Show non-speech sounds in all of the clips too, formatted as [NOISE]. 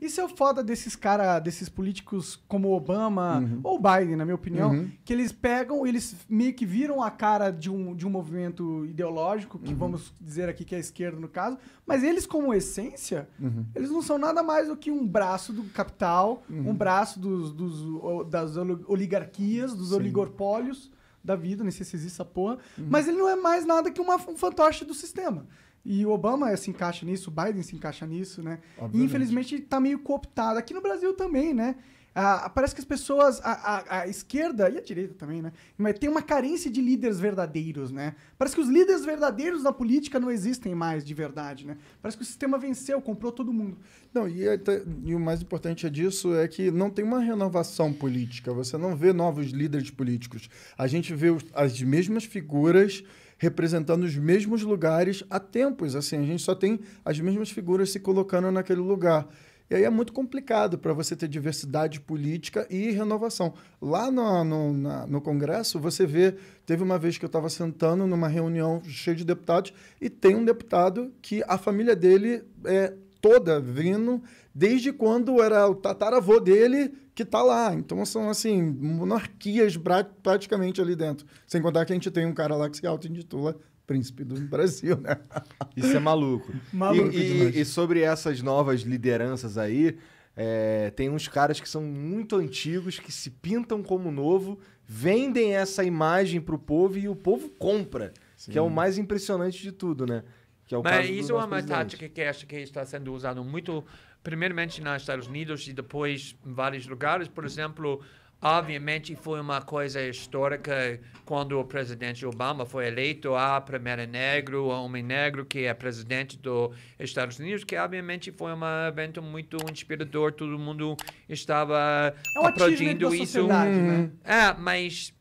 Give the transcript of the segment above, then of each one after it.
Isso é o foda desses cara desses políticos como Obama uhum. ou Biden, na minha opinião, uhum. que eles pegam, eles meio que viram a cara de um, de um movimento ideológico, que uhum. vamos dizer aqui que é a esquerda no caso, mas eles, como essência, uhum. eles não são nada mais do que um braço do capital, uhum. um braço dos, dos, das oligarquias, dos Sim. oligopólios da vida, nem sei se existe essa porra, uhum. mas ele não é mais nada que uma, um fantoche do sistema. E o Obama é, se encaixa nisso, o Biden se encaixa nisso, né? E infelizmente está meio cooptado. Aqui no Brasil também, né? Ah, parece que as pessoas, a, a, a, esquerda e a direita também, né? Mas tem uma carência de líderes verdadeiros, né? Parece que os líderes verdadeiros na política não existem mais de verdade, né? Parece que o sistema venceu, comprou todo mundo. Não, e, é e o mais importante disso é que não tem uma renovação política. Você não vê novos líderes políticos. A gente vê os, as mesmas figuras representando os mesmos lugares há tempos. Assim, a gente só tem as mesmas figuras se colocando naquele lugar. E aí é muito complicado para você ter diversidade política e renovação. Lá no, no, na, no Congresso, você vê, teve uma vez que eu estava sentando numa reunião cheia de deputados e tem um deputado que a família dele é toda vindo desde quando era o tataravô dele que está lá. Então são, assim, monarquias praticamente ali dentro. Sem contar que a gente tem um cara lá que se auto-intitula príncipe do Brasil, né? [LAUGHS] Isso é maluco. maluco e, e, e sobre essas novas lideranças aí, é, tem uns caras que são muito antigos, que se pintam como novo, vendem essa imagem para o povo e o povo compra. Sim. Que é o mais impressionante de tudo, né? Que é o Mas isso é uma presidente. tática que acho que está sendo usada muito, primeiramente nos Estados Unidos e depois em vários lugares. Por exemplo, obviamente foi uma coisa histórica quando o presidente Obama foi eleito a primeira negro, homem negro que é presidente dos Estados Unidos, que obviamente foi um evento muito inspirador. Todo mundo estava é aplaudindo isso. Né? Uhum. É, mas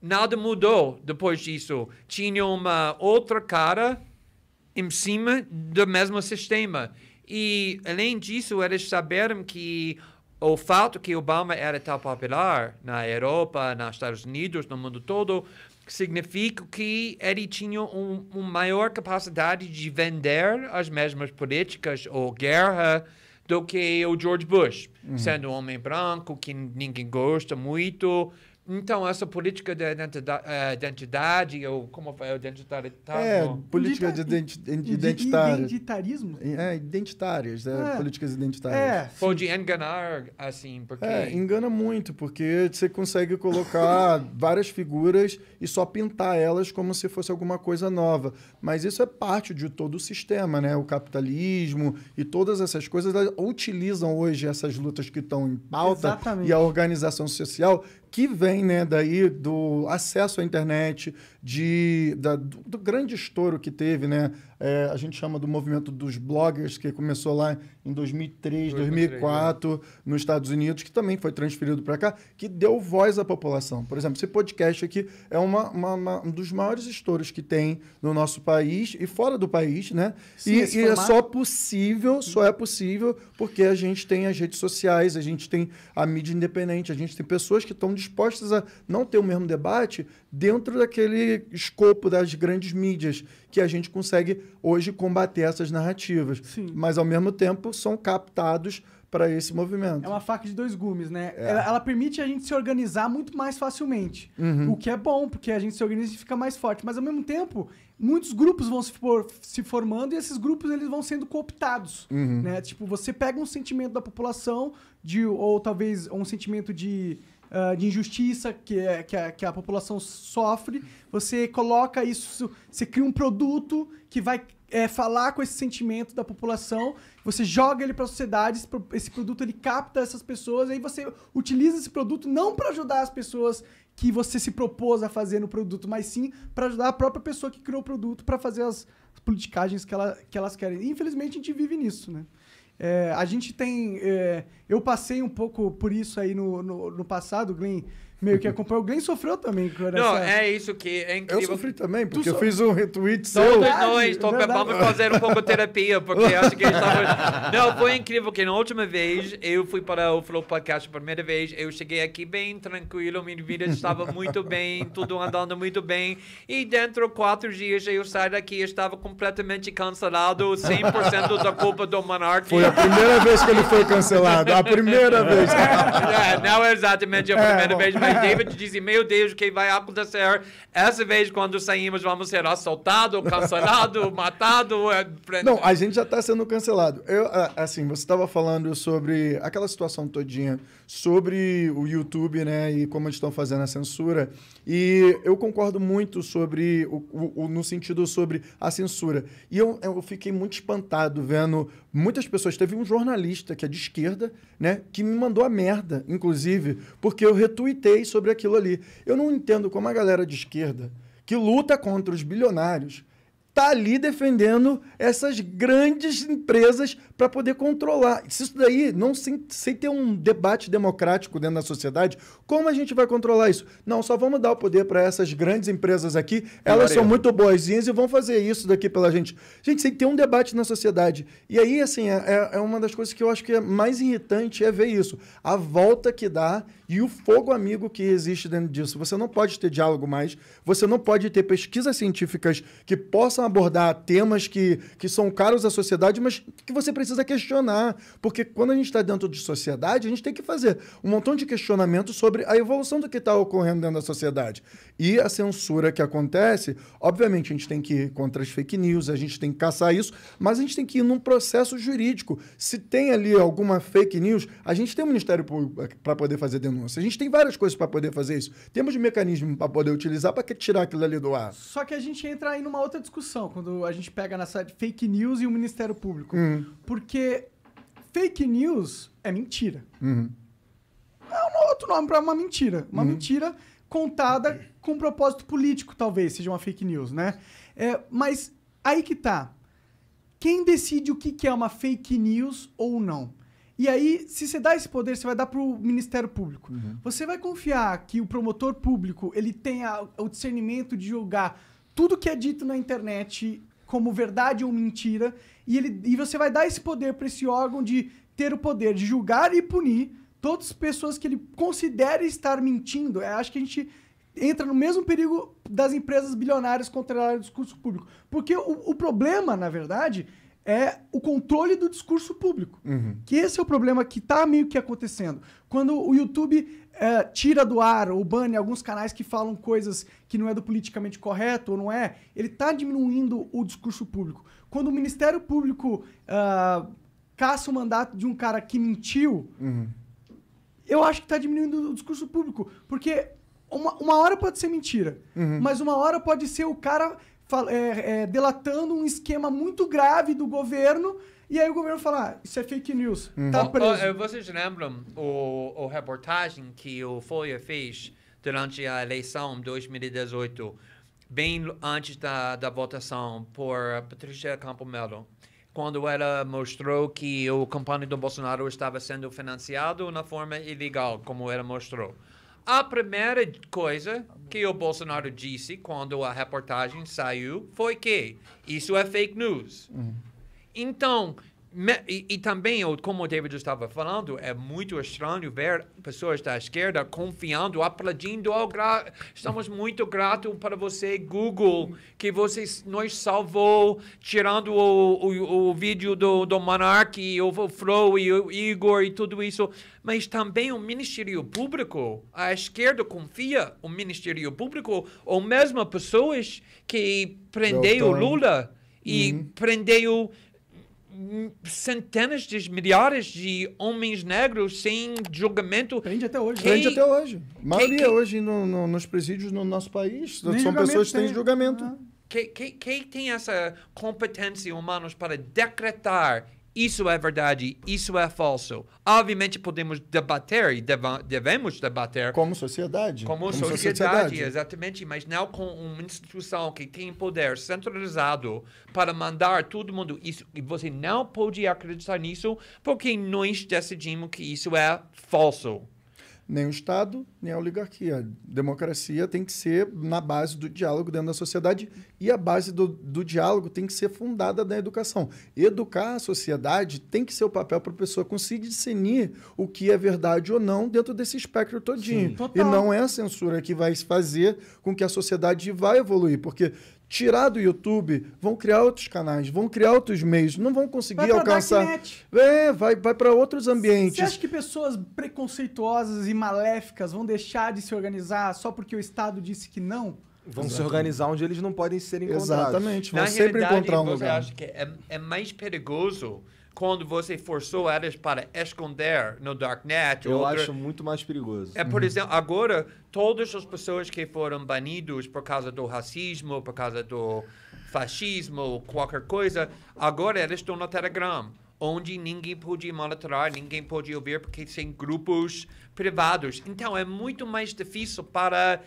nada mudou depois disso. Tinha uma outra cara em cima do mesmo sistema. E, além disso, eles saberam que o fato que Obama era tão popular na Europa, nos Estados Unidos, no mundo todo, significa que ele tinha um, uma maior capacidade de vender as mesmas políticas ou guerra do que o George Bush, uhum. sendo um homem branco que ninguém gosta muito, então, essa política de identidade, é, identidade ou como foi, identitarismo? É, tá é política de identi identitária. Identitarismo? É, é, identitárias, é, políticas identitárias. É, de enganar, assim, porque... É, engana muito, porque você consegue colocar [LAUGHS] várias figuras e só pintar elas como se fosse alguma coisa nova. Mas isso é parte de todo o sistema, né? O capitalismo e todas essas coisas utilizam hoje essas lutas que estão em pauta Exatamente. e a organização social que vem né, daí do acesso à internet, de, da, do, do, grande estouro que teve, né? É, a gente chama do movimento dos bloggers, que começou lá em 2003, 2003 2004, né? nos Estados Unidos, que também foi transferido para cá, que deu voz à população. Por exemplo, esse podcast aqui é uma, uma, uma, um dos maiores estouros que tem no nosso país e fora do país, né? Sim, e, e é só possível, só é possível porque a gente tem as redes sociais, a gente tem a mídia independente, a gente tem pessoas que estão dispostas a não ter o mesmo debate dentro daquele escopo das grandes mídias, que a gente consegue hoje combater essas narrativas. Sim. Mas, ao mesmo tempo, são captados para esse movimento. É uma faca de dois gumes, né? É. Ela, ela, permite a gente se organizar muito mais facilmente. Uhum. O que é bom, porque a gente se organiza e fica mais forte. Mas, ao mesmo tempo, muitos grupos vão se, for, se formando e esses grupos eles vão sendo cooptados, uhum. né? Tipo, você pega um sentimento da população de ou talvez um sentimento de uh, de injustiça que, é, que, a, que a população sofre, você coloca isso, você cria um produto que vai é, falar com esse sentimento da população, você joga ele para a sociedade, esse produto ele capta essas pessoas, aí você utiliza esse produto não para ajudar as pessoas que você se propôs a fazer no produto, mas sim para ajudar a própria pessoa que criou o produto para fazer as politicagens que, ela, que elas querem. infelizmente a gente vive nisso, né? É, a gente tem. É, eu passei um pouco por isso aí no, no, no passado, Glenn, meio que acompanhou. Alguém sofreu também. Com essa... Não, é isso que é incrível. Eu sofri também, porque eu fiz um retweet seu. Todos nós vamos fazer um pouco de terapia, porque acho que eles [LAUGHS] Não, foi incrível que na última vez eu fui para o Flow Podcast a primeira vez, eu cheguei aqui bem tranquilo, minha vida estava muito bem, tudo andando muito bem, e dentro de quatro dias eu saí daqui, e estava completamente cancelado, 100% da culpa do Monark. Foi a primeira vez que ele foi cancelado, a primeira vez. [LAUGHS] É, não exatamente a primeira é, vez, mas David disse: Meu Deus, o que vai acontecer? Essa vez, quando saímos, vamos ser assaltado, cancelado, [LAUGHS] matado. É, Não, a gente já está sendo cancelado. Eu, assim, você estava falando sobre aquela situação todinha sobre o YouTube né, e como eles estão fazendo a censura. E eu concordo muito sobre o, o, o no sentido sobre a censura. E eu, eu fiquei muito espantado vendo muitas pessoas. Teve um jornalista que é de esquerda, né, que me mandou a merda, inclusive, porque eu retuitei sobre aquilo ali. Eu não entendo como a galera de esquerda que luta contra os bilionários está ali defendendo essas grandes empresas para poder controlar. isso daí não sem, sem ter um debate democrático dentro da sociedade, como a gente vai controlar isso? Não, só vamos dar o poder para essas grandes empresas aqui, elas são muito boazinhas e vão fazer isso daqui pela gente. Gente, sem ter um debate na sociedade. E aí, assim, é, é, é uma das coisas que eu acho que é mais irritante é ver isso. A volta que dá e o fogo amigo que existe dentro disso. Você não pode ter diálogo mais, você não pode ter pesquisas científicas que possam abordar temas que, que são caros à sociedade, mas que você precisa questionar. Porque quando a gente está dentro de sociedade, a gente tem que fazer um montão de questionamentos sobre a evolução do que está ocorrendo dentro da sociedade. E a censura que acontece, obviamente a gente tem que ir contra as fake news, a gente tem que caçar isso, mas a gente tem que ir num processo jurídico. Se tem ali alguma fake news, a gente tem um Ministério Público eh, para poder fazer denúncia. A gente tem várias coisas para poder fazer isso. Temos um mecanismo para poder utilizar para tirar aquilo ali do ar. Só que a gente entra aí numa outra discussão quando a gente pega nessa fake news e o Ministério Público. Uhum. Porque fake news é mentira. Uhum. É um outro nome para uma mentira. Uma uhum. mentira contada com propósito político, talvez, seja uma fake news, né? É, mas aí que tá. Quem decide o que, é uma fake news ou não? E aí, se você dá esse poder, você vai dar para o Ministério Público. Uhum. Você vai confiar que o promotor público ele tenha o discernimento de julgar tudo que é dito na internet como verdade ou mentira, e, ele, e você vai dar esse poder para esse órgão de ter o poder de julgar e punir todas as pessoas que ele considera estar mentindo. Eu é, acho que a gente entra no mesmo perigo das empresas bilionárias controlarem o discurso público. Porque o, o problema, na verdade, é o controle do discurso público. Uhum. Que esse é o problema que está meio que acontecendo. Quando o YouTube é, tira do ar ou bane alguns canais que falam coisas que não é do politicamente correto ou não é, ele está diminuindo o discurso público. Quando o Ministério Público uh, caça o mandato de um cara que mentiu, uhum eu acho que está diminuindo o discurso público. Porque uma, uma hora pode ser mentira, uhum. mas uma hora pode ser o cara é, é, delatando um esquema muito grave do governo. E aí o governo fala, ah, isso é fake news, uhum. tá preso. Oh, oh, vocês lembram o, o reportagem que o Folha fez durante a eleição 2018, bem antes da, da votação por Patrícia Campomelo? Melo? quando ela mostrou que o campanha do Bolsonaro estava sendo financiado na forma ilegal, como ela mostrou. A primeira coisa que o Bolsonaro disse quando a reportagem saiu foi que isso é fake news. Uhum. Então, e, e, também, como o David estava falando, é muito estranho ver pessoas da esquerda confiando, aplaudindo. Oh, gra... Estamos muito gratos para você, Google, que você nos salvou, tirando o, o, o vídeo do, do Monark, o, o Fro e o Igor e tudo isso. Mas também o Ministério Público, a esquerda confia o Ministério Público, ou mesmo pessoas que prendeu Lula e uhum. prendeu centenas de milhares de homens negros sem julgamento. Prende até hoje. Né? Que... Prende até hoje. A maioria hoje no, no, nos presídios no nosso país Nem são pessoas que têm né? julgamento. Ah. Quem tem essa competência humana para decretar isso é verdade, isso é falso. Obviamente podemos debater e devemos debater. Como sociedade. Como, como sociedade, sociedade, exatamente. Mas não com uma instituição que tem poder centralizado para mandar todo mundo. Isso, e você não pode acreditar nisso porque nós decidimos que isso é falso nem o Estado, nem a oligarquia. Democracia tem que ser na base do diálogo dentro da sociedade e a base do, do diálogo tem que ser fundada na educação. Educar a sociedade tem que ser o papel para a pessoa conseguir discernir o que é verdade ou não dentro desse espectro todinho. Sim, e não é a censura que vai fazer com que a sociedade vá evoluir, porque tirar do YouTube, vão criar outros canais, vão criar outros meios, não vão conseguir vai alcançar. É, vai, vai para outros ambientes. Você acha que pessoas preconceituosas e maléficas vão deixar de se organizar só porque o Estado disse que não? Vão Exatamente. se organizar onde eles não podem ser encontrados. Exatamente, vão Na sempre encontrar um lugar. Eu acho que é, é mais perigoso quando você forçou elas para esconder no darknet. Eu outra... acho muito mais perigoso. É, por exemplo, agora todas as pessoas que foram banidas por causa do racismo, por causa do fascismo, qualquer coisa, agora elas estão no Telegram, onde ninguém pode monitorar, ninguém pode ouvir, porque tem grupos privados. Então é muito mais difícil para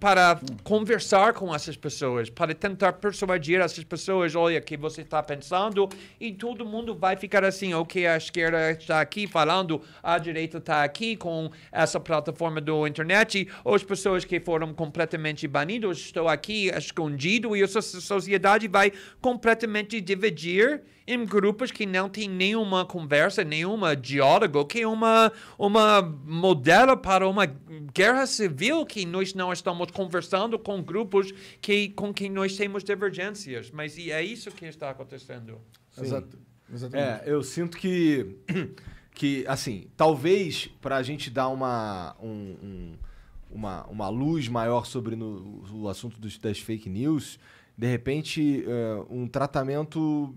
para conversar com essas pessoas, para tentar persuadir essas pessoas, olha, o que você está pensando, e todo mundo vai ficar assim, ok, a esquerda está aqui falando, a direita está aqui com essa plataforma do internet, as pessoas que foram completamente banidas estão aqui escondido e a sociedade vai completamente dividir em grupos que não tem nenhuma conversa, nenhuma diálogo, que é uma, uma modelo para uma guerra civil que nós não estamos conversando com grupos que, com quem nós temos divergências. Mas e é isso que está acontecendo. Exato, exatamente. É, eu sinto que, [CLEARS THROAT] que assim, talvez para a gente dar uma... Um, um, uma, uma luz maior sobre no, o assunto dos, das fake news, de repente, uh, um tratamento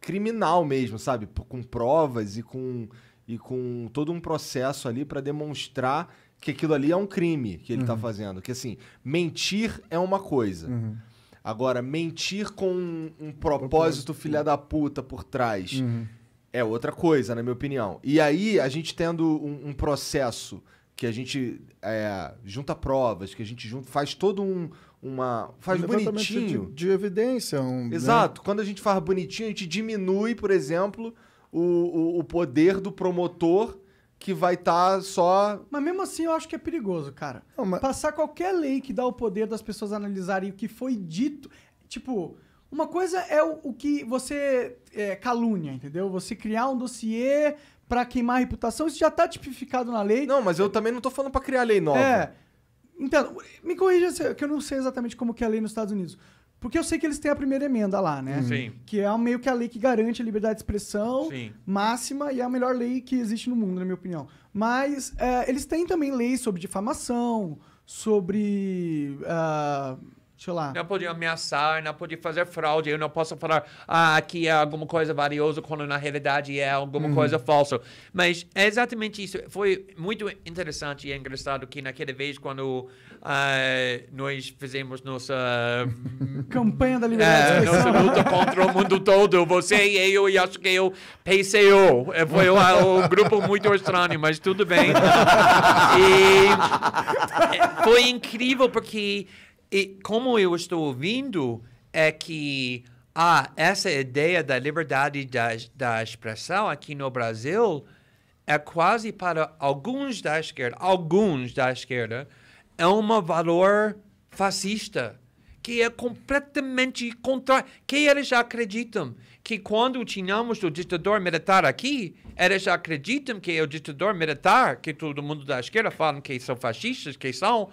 criminal mesmo, sabe? Com provas e com, e com todo um processo ali para demonstrar que aquilo ali é um crime que ele tá uhum. tá fazendo. Que assim, mentir é uma coisa. Uhum. Agora, mentir com um, um propósito filha da puta por trás uhum. é outra coisa, na minha opinião. E aí, a gente tendo um, um processo que a gente é, junta provas, que a gente junta, faz todo um, uma. Faz um bonitinho. De, de, evidência. Um, né? Exato. Né? Quando a gente faz bonitinho, a gente diminui, por exemplo, o, o, o poder do promotor que vai estar tá só. Mas mesmo assim eu acho que é perigoso, cara. Não, mas... Passar qualquer lei que dá o poder das pessoas analisarem o que foi dito. Tipo, uma coisa é o, o que você é, calúnia, entendeu? Você criar um dossiê para queimar a reputação, isso já está tipificado na lei. Não, mas eu também não estou falando para criar lei nova. É. Então, me corrija que eu não sei exatamente como que é a lei nos Estados Unidos. Porque eu sei que eles têm a primeira emenda lá, né? Uhum. Sim. Que é meio que a lei que garante a liberdade de expressão Sim. máxima e é a melhor lei que existe no mundo, na minha opinião. Mas é, eles têm também leis sobre difamação, sobre. Uh, Deixa eu lá. Não podia ameaçar, não podia fazer fraude. Eu não posso falar, ah, é alguma coisa valiosa, quando na realidade é alguma uhum. coisa falsa. Mas é exatamente isso. Foi muito interessante e engraçado que naquela vez, quando uh, nós fizemos nossa... [LAUGHS] Campanha da liberdade uh, Nossa luta contra o mundo todo. Você e eu, e acho que eu, PCO. Oh, eh, foi o, grupo muito estranho, mas tudo bem. [LAUGHS] e foi incrível, porque... E como eu estou ouvindo, é que ah, essa ideia da liberdade da, da expressão aqui no Brasil é quase para alguns da esquerda, alguns da esquerda, é um valor fascista que é completamente contra que eles acreditam que quando tínhamos o ditador militar aqui, eles acreditam que é o ditador militar que todo mundo da esquerda falam que são fascistas, que são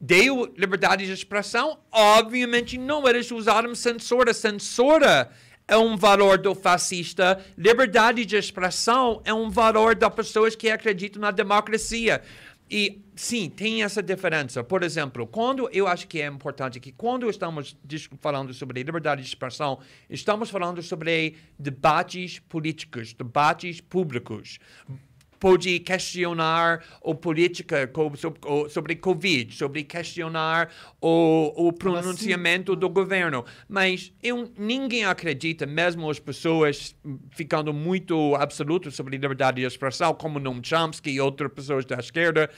deu liberdade de expressão, obviamente não eles usaram censura. Censura é um valor do fascista, liberdade de expressão é um valor das pessoas que acreditam na democracia. E sim, tem essa diferença. Por exemplo, quando eu acho que é importante que quando estamos falando sobre liberdade de expressão, estamos falando sobre debates políticos, debates públicos pode questionar a política sobre Covid, sobre questionar o, o pronunciamento assim? do governo. Mas eu, ninguém acredita, mesmo as pessoas ficando muito absolutas sobre liberdade de expressão, como Noam Chomsky e outras pessoas da esquerda,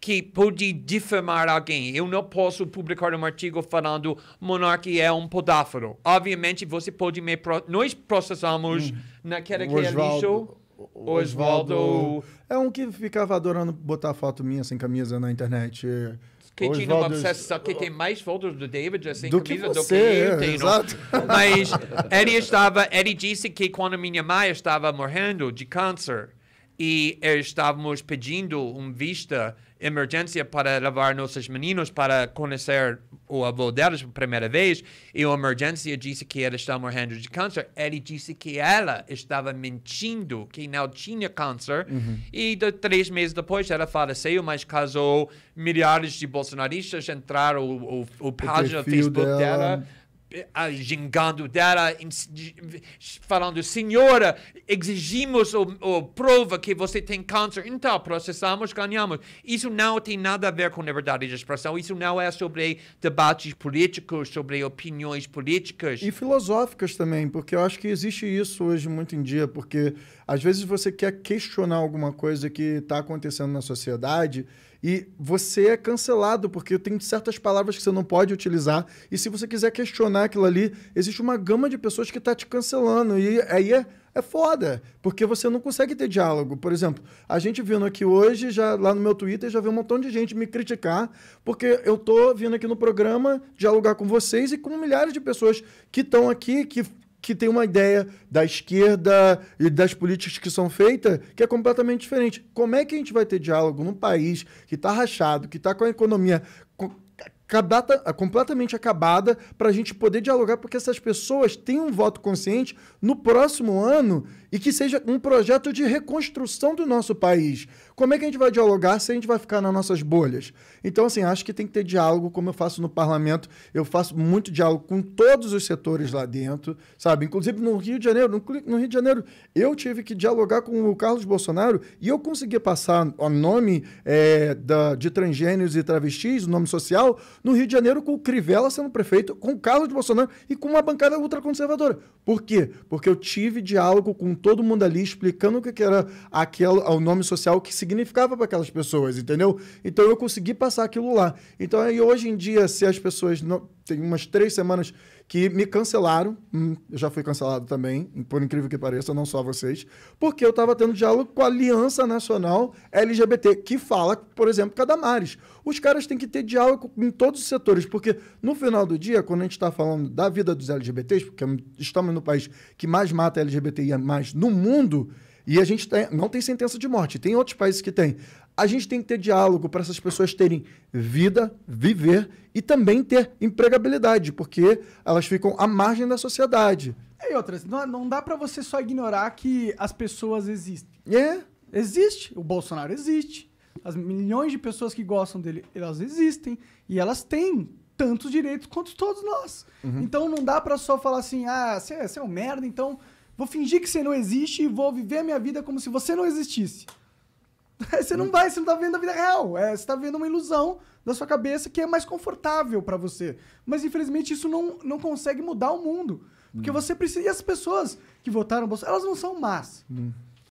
que pode difamar alguém. Eu não posso publicar um artigo falando monarquia é um podáforo. Obviamente, você pode me... Pro... Nós processamos hum. naquela que é lixo... Oswaldo. É um que ficava adorando botar foto minha sem camisa na internet. Que tinha uma obsessão, que tem mais fotos do David assim, do camisa que você, do que eu tenho. Exato. Mas ele estava, ele disse que quando minha mãe estava morrendo de câncer, e estávamos pedindo um vista emergência para levar nossos meninos para conhecer o avô deles pela primeira vez e a emergência disse que ela estava morrendo de câncer. Ele disse que ela estava mentindo, que não tinha câncer. Uhum. E de, três meses depois ela faleceu, mas casou. Milhares de bolsonaristas entraram o, o, o página Facebook dela, dela gingando dela, falando: Senhora, exigimos o ou, prova que você tem câncer. Então, processamos, ganhamos. Isso não tem nada a ver com liberdade de expressão. Isso não é sobre debates políticos, sobre opiniões políticas. E filosóficas também, porque eu acho que existe isso hoje muito em dia, porque às vezes você quer questionar alguma coisa que está acontecendo na sociedade e você é cancelado, porque tem certas palavras que você não pode utilizar. E se você quiser questionar aquilo ali, existe uma gama de pessoas que está te cancelando. E aí é, é foda, porque você não consegue ter diálogo. Por exemplo, a gente vindo aqui hoje, já lá no meu Twitter, já vi um montão de gente me criticar, porque eu tô vindo aqui no programa dialogar com vocês e com milhares de pessoas que estão aqui, que que tem uma ideia da esquerda e das políticas que são feitas que é completamente diferente. Como é que a gente vai ter diálogo num país que está rachado, que está com a economia acabata, completamente acabada, para a gente poder dialogar, porque essas pessoas têm um voto consciente no próximo ano e que seja um projeto de reconstrução do nosso país? Como é que a gente vai dialogar se a gente vai ficar nas nossas bolhas? Então, assim, acho que tem que ter diálogo, como eu faço no parlamento. Eu faço muito diálogo com todos os setores lá dentro, sabe? Inclusive no Rio de Janeiro. No Rio de Janeiro, eu tive que dialogar com o Carlos Bolsonaro e eu consegui passar o nome é, da, de transgênios e travestis, o nome social, no Rio de Janeiro, com o Crivella sendo prefeito, com o Carlos Bolsonaro e com uma bancada ultraconservadora. Por quê? Porque eu tive diálogo com todo mundo ali, explicando o que era aquela, o nome social que significa significava para aquelas pessoas, entendeu? Então eu consegui passar aquilo lá. Então aí hoje em dia, se as pessoas. Não... Tem umas três semanas que me cancelaram, hum, eu já fui cancelado também, por incrível que pareça, não só vocês, porque eu estava tendo diálogo com a Aliança Nacional LGBT, que fala, por exemplo, Cadamares Os caras têm que ter diálogo em todos os setores, porque no final do dia, quando a gente está falando da vida dos LGBTs, porque estamos no país que mais mata LGBTI mais no mundo, e a gente tem, não tem sentença de morte, tem outros países que tem. A gente tem que ter diálogo para essas pessoas terem vida, viver e também ter empregabilidade, porque elas ficam à margem da sociedade. É, e outras, não, não dá para você só ignorar que as pessoas existem. É. Existe, o Bolsonaro existe, as milhões de pessoas que gostam dele, elas existem e elas têm tantos direitos quanto todos nós. Uhum. Então não dá para só falar assim, ah, você é um merda, então vou fingir que você não existe e vou viver a minha vida como se você não existisse. [LAUGHS] Você não vai, você não tá vendo a vida real. É, você tá vendo uma ilusão da sua cabeça que é mais confortável para você. Mas infelizmente isso não, não consegue mudar o mundo. Porque hum. você precisa. E as pessoas que votaram no Bolsonaro, elas não são más. Hum.